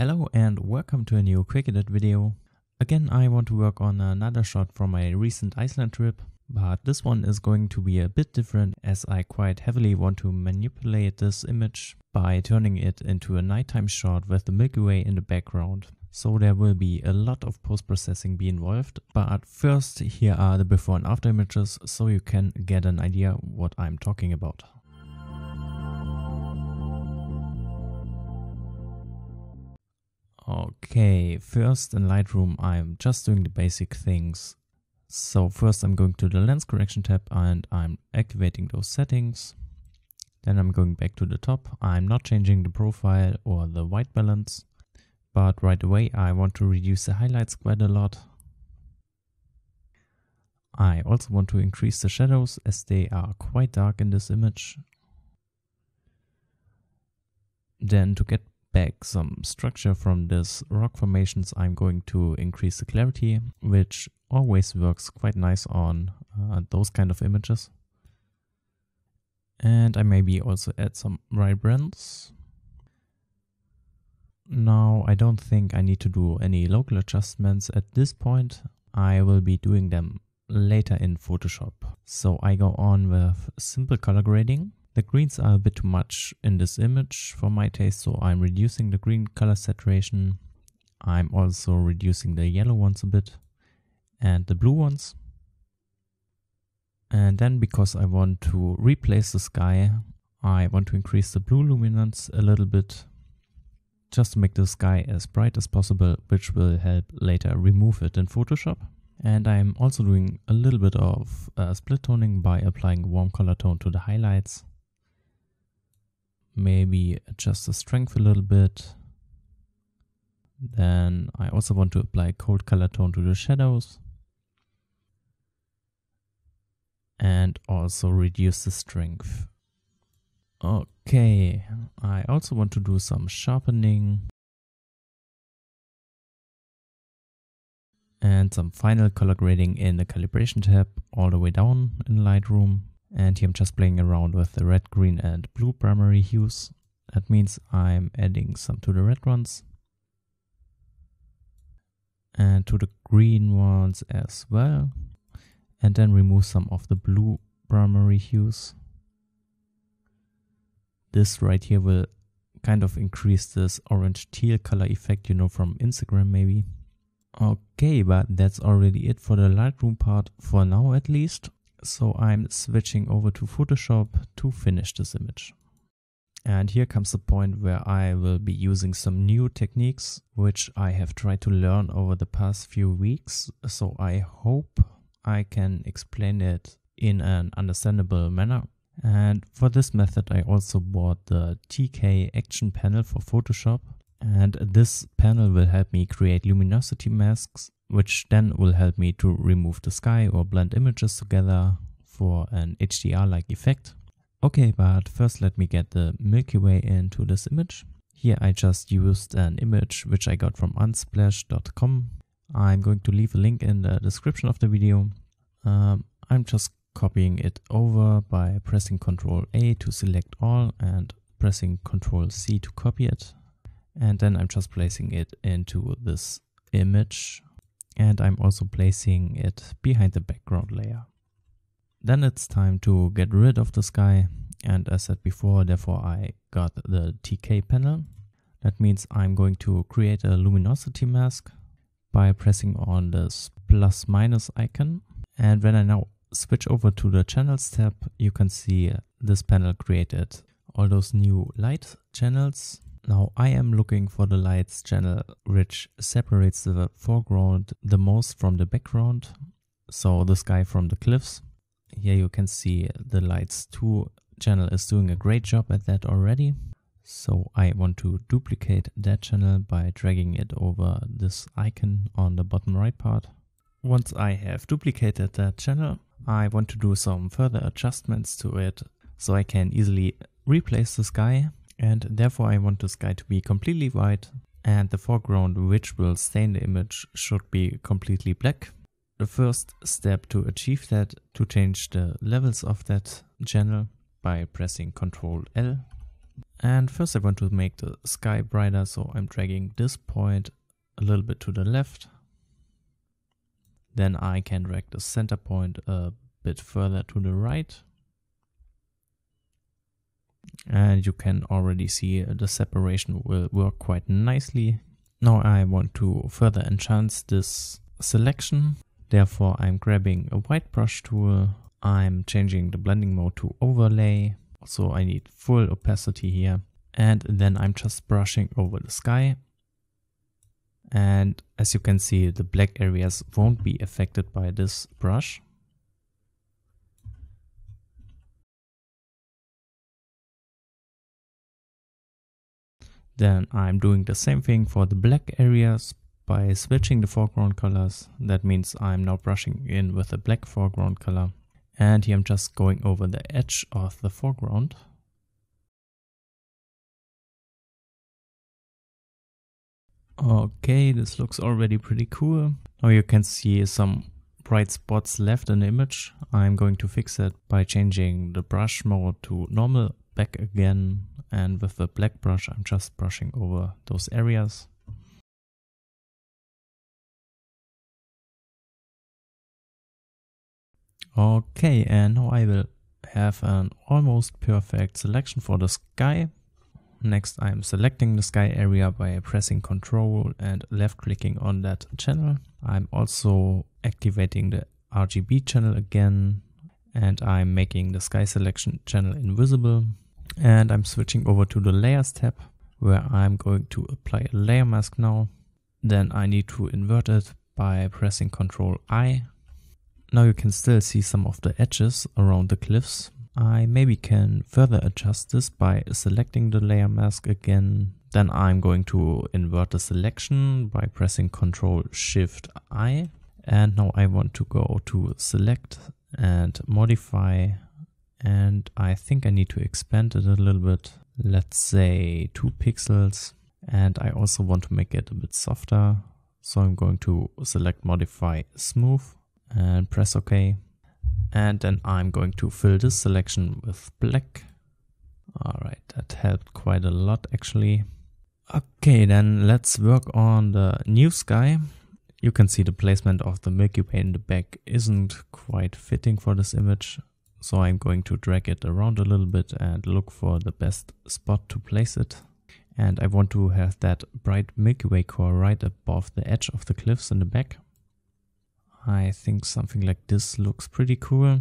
Hello and welcome to a new edit video. Again I want to work on another shot from my recent Iceland trip, but this one is going to be a bit different as I quite heavily want to manipulate this image by turning it into a nighttime shot with the Milky Way in the background. So there will be a lot of post-processing be involved, but first here are the before and after images so you can get an idea what I'm talking about. Okay, first in Lightroom I'm just doing the basic things. So first I'm going to the lens correction tab and I'm activating those settings. Then I'm going back to the top. I'm not changing the profile or the white balance, but right away I want to reduce the highlights quite a lot. I also want to increase the shadows as they are quite dark in this image. Then to get back some structure from these rock formations, I'm going to increase the clarity, which always works quite nice on uh, those kind of images. And I maybe also add some vibrance. Now, I don't think I need to do any local adjustments at this point. I will be doing them later in Photoshop. So I go on with simple color grading the greens are a bit too much in this image for my taste, so I'm reducing the green color saturation. I'm also reducing the yellow ones a bit and the blue ones. And then because I want to replace the sky, I want to increase the blue luminance a little bit just to make the sky as bright as possible, which will help later remove it in Photoshop. And I'm also doing a little bit of uh, split toning by applying warm color tone to the highlights maybe adjust the strength a little bit. Then I also want to apply cold color tone to the shadows. And also reduce the strength. Okay, I also want to do some sharpening. And some final color grading in the calibration tab all the way down in Lightroom. And here I'm just playing around with the red, green and blue primary hues. That means I'm adding some to the red ones and to the green ones as well. And then remove some of the blue primary hues. This right here will kind of increase this orange teal color effect you know from Instagram maybe. Okay, but that's already it for the Lightroom part for now at least. So I'm switching over to Photoshop to finish this image. And here comes the point where I will be using some new techniques, which I have tried to learn over the past few weeks. So I hope I can explain it in an understandable manner. And for this method, I also bought the TK action panel for Photoshop. And this panel will help me create luminosity masks which then will help me to remove the sky or blend images together for an HDR-like effect. Okay, but first let me get the Milky Way into this image. Here I just used an image which I got from unsplash.com. I'm going to leave a link in the description of the video. Um, I'm just copying it over by pressing Ctrl A to select all and pressing Ctrl C to copy it. And then I'm just placing it into this image and I'm also placing it behind the background layer. Then it's time to get rid of the sky and as said before therefore I got the TK panel. That means I'm going to create a luminosity mask by pressing on this plus minus icon and when I now switch over to the channels tab you can see this panel created all those new light channels now I am looking for the lights channel which separates the foreground the most from the background, so the sky from the cliffs. Here you can see the lights 2 channel is doing a great job at that already. So I want to duplicate that channel by dragging it over this icon on the bottom right part. Once I have duplicated that channel, I want to do some further adjustments to it so I can easily replace the sky and therefore I want the sky to be completely white and the foreground which will stain the image should be completely black. The first step to achieve that to change the levels of that channel by pressing Ctrl L. And first I want to make the sky brighter so I'm dragging this point a little bit to the left. Then I can drag the center point a bit further to the right and you can already see uh, the separation will work quite nicely. Now I want to further enhance this selection. Therefore I'm grabbing a white brush tool. I'm changing the blending mode to overlay. So I need full opacity here. And then I'm just brushing over the sky. And as you can see, the black areas won't be affected by this brush. Then I'm doing the same thing for the black areas by switching the foreground colors. That means I'm now brushing in with a black foreground color. And here I'm just going over the edge of the foreground. Okay, this looks already pretty cool. Now you can see some bright spots left in the image. I'm going to fix it by changing the brush mode to normal back again and with the black brush, I'm just brushing over those areas. Okay, and now I will have an almost perfect selection for the sky. Next I'm selecting the sky area by pressing Ctrl and left clicking on that channel. I'm also activating the RGB channel again and I'm making the sky selection channel invisible. And I'm switching over to the layers tab where I'm going to apply a layer mask now. Then I need to invert it by pressing Ctrl I. Now you can still see some of the edges around the cliffs. I maybe can further adjust this by selecting the layer mask again. Then I'm going to invert the selection by pressing Ctrl Shift I. And now I want to go to select and modify and I think I need to expand it a little bit. Let's say two pixels and I also want to make it a bit softer. So I'm going to select modify smooth and press OK. And then I'm going to fill this selection with black. All right, that helped quite a lot actually. Okay, then let's work on the new sky. You can see the placement of the Milky Way in the back isn't quite fitting for this image. So I'm going to drag it around a little bit and look for the best spot to place it. And I want to have that bright Milky Way core right above the edge of the cliffs in the back. I think something like this looks pretty cool.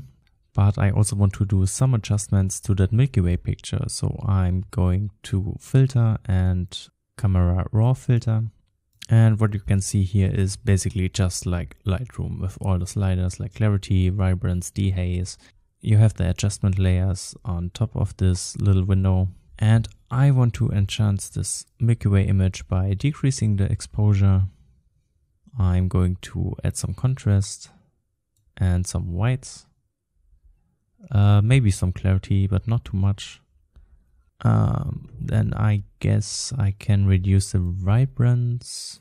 But I also want to do some adjustments to that Milky Way picture. So I'm going to filter and camera raw filter. And what you can see here is basically just like Lightroom with all the sliders like clarity, vibrance, dehaze, you have the adjustment layers on top of this little window. And I want to enhance this Milky Way image by decreasing the exposure. I'm going to add some contrast and some whites. Uh, maybe some clarity, but not too much. Um, then I guess I can reduce the vibrance.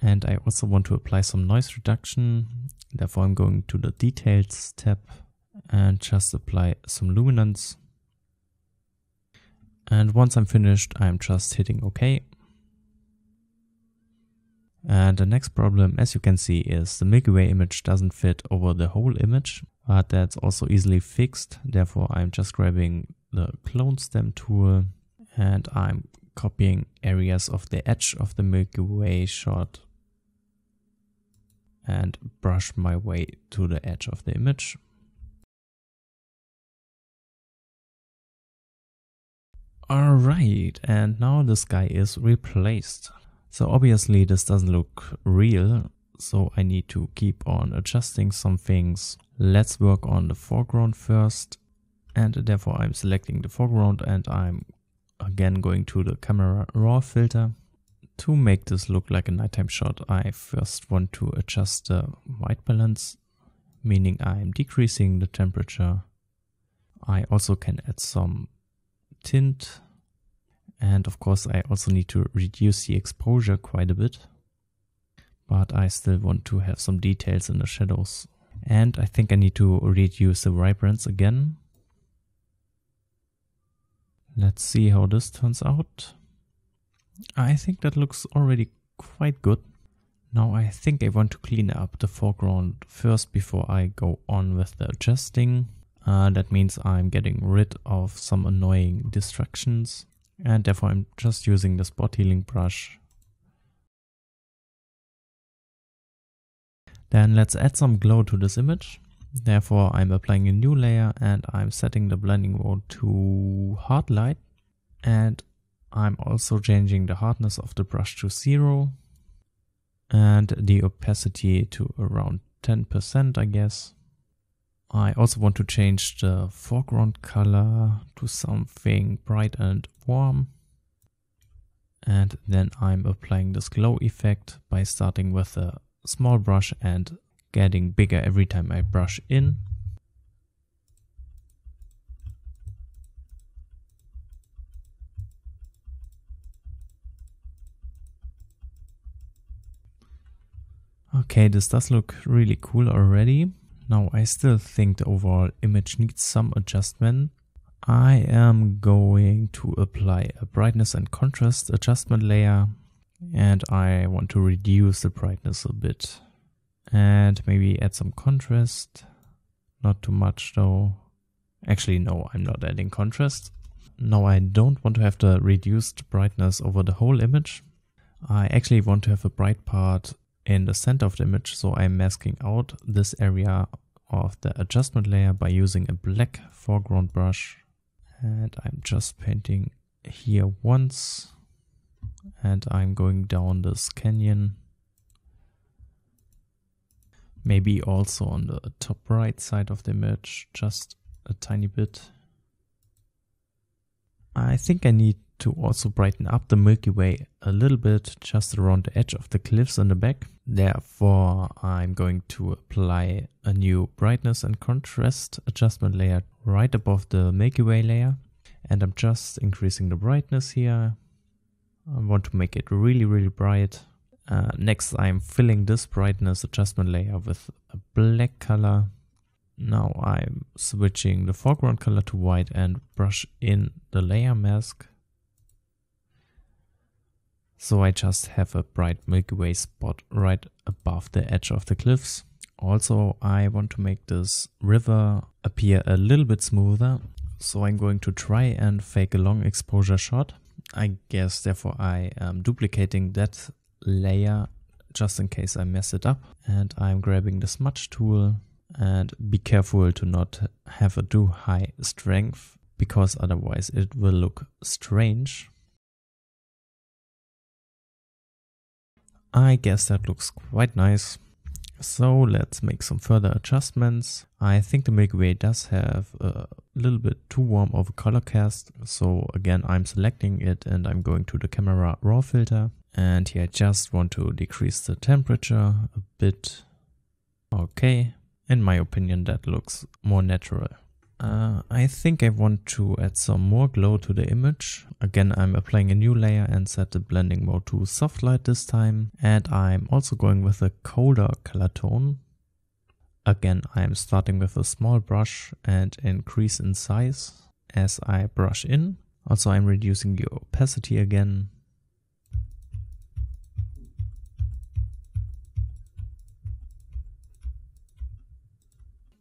And I also want to apply some noise reduction. Therefore, I'm going to the details tab and just apply some luminance. And once I'm finished, I'm just hitting OK. And the next problem, as you can see, is the Milky Way image doesn't fit over the whole image, but that's also easily fixed. Therefore, I'm just grabbing the clone stem tool and I'm copying areas of the edge of the Milky Way shot and brush my way to the edge of the image. Alright, and now this guy is replaced. So obviously this doesn't look real, so I need to keep on adjusting some things. Let's work on the foreground first, and therefore I'm selecting the foreground and I'm again going to the camera raw filter. To make this look like a nighttime shot, I first want to adjust the white balance, meaning I'm decreasing the temperature. I also can add some tint. And of course, I also need to reduce the exposure quite a bit. But I still want to have some details in the shadows. And I think I need to reduce the vibrance again. Let's see how this turns out. I think that looks already quite good. Now I think I want to clean up the foreground first before I go on with the adjusting. Uh, that means I'm getting rid of some annoying distractions and therefore I'm just using the spot healing brush. Then let's add some glow to this image. Therefore I'm applying a new layer and I'm setting the blending mode to hard light and I'm also changing the hardness of the brush to zero and the opacity to around 10% I guess. I also want to change the foreground color to something bright and warm. And then I'm applying this glow effect by starting with a small brush and getting bigger every time I brush in. Okay, this does look really cool already. Now I still think the overall image needs some adjustment. I am going to apply a brightness and contrast adjustment layer and I want to reduce the brightness a bit and maybe add some contrast. Not too much though. Actually, no, I'm not adding contrast. Now I don't want to have the reduced brightness over the whole image. I actually want to have a bright part in the center of the image. So I'm masking out this area of the adjustment layer by using a black foreground brush. And I'm just painting here once. And I'm going down this canyon. Maybe also on the top right side of the image, just a tiny bit. I think I need to also brighten up the Milky Way a little bit just around the edge of the cliffs in the back. Therefore, I'm going to apply a new brightness and contrast adjustment layer right above the Milky Way layer. And I'm just increasing the brightness here. I want to make it really, really bright. Uh, next, I'm filling this brightness adjustment layer with a black color now I'm switching the foreground color to white and brush in the layer mask. So I just have a bright Milky Way spot right above the edge of the cliffs. Also, I want to make this river appear a little bit smoother. So I'm going to try and fake a long exposure shot. I guess therefore I am duplicating that layer just in case I mess it up. And I'm grabbing the smudge tool and be careful to not have a too high strength because otherwise it will look strange. I guess that looks quite nice. So let's make some further adjustments. I think the Milky Way does have a little bit too warm of a color cast. So again, I'm selecting it and I'm going to the camera raw filter. And here I just want to decrease the temperature a bit. Okay, in my opinion, that looks more natural. Uh, I think I want to add some more glow to the image. Again, I'm applying a new layer and set the blending mode to soft light this time. And I'm also going with a colder color tone. Again, I'm starting with a small brush and increase in size as I brush in. Also, I'm reducing the opacity again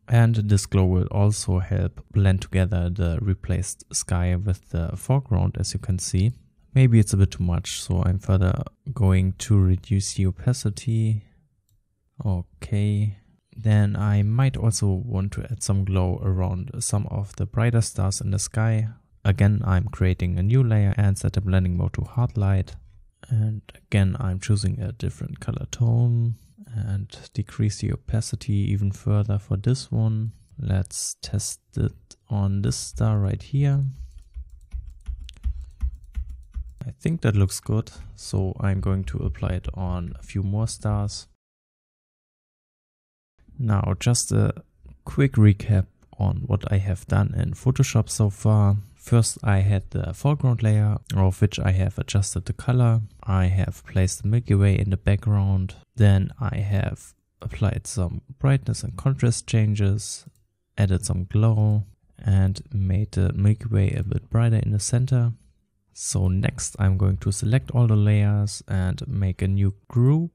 And this glow will also help blend together the replaced sky with the foreground as you can see. Maybe it's a bit too much, so I'm further going to reduce the opacity. Okay, then I might also want to add some glow around some of the brighter stars in the sky. Again, I'm creating a new layer and set the blending mode to hard light. And again, I'm choosing a different color tone and decrease the opacity even further for this one. Let's test it on this star right here. I think that looks good, so I'm going to apply it on a few more stars. Now just a quick recap on what I have done in Photoshop so far. First I had the foreground layer of which I have adjusted the color. I have placed the Milky Way in the background. Then I have applied some brightness and contrast changes, added some glow and made the Milky Way a bit brighter in the center. So next I'm going to select all the layers and make a new group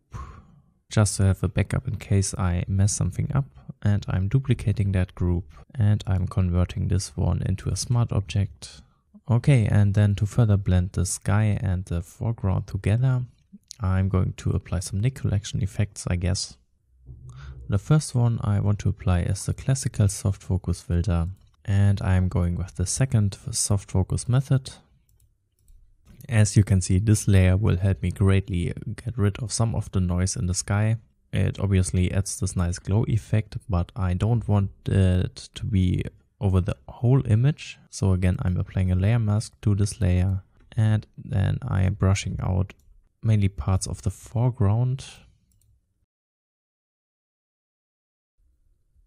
just to have a backup in case I mess something up and I'm duplicating that group and I'm converting this one into a smart object. Okay, and then to further blend the sky and the foreground together, I'm going to apply some Nick collection effects, I guess. The first one I want to apply is the classical soft focus filter and I'm going with the second soft focus method. As you can see, this layer will help me greatly get rid of some of the noise in the sky it obviously adds this nice glow effect, but I don't want it to be over the whole image. So again, I'm applying a layer mask to this layer and then I am brushing out mainly parts of the foreground.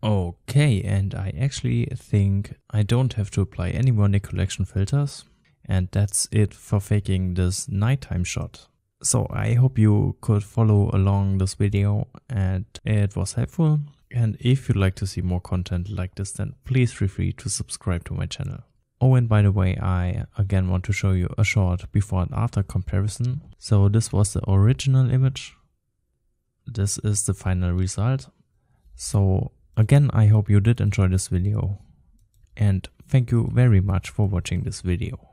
Okay, and I actually think I don't have to apply any more Nick collection filters. And that's it for faking this nighttime shot. So I hope you could follow along this video and it was helpful. And if you'd like to see more content like this, then please feel free to subscribe to my channel. Oh, and by the way, I again want to show you a short before and after comparison. So this was the original image. This is the final result. So again, I hope you did enjoy this video. And thank you very much for watching this video.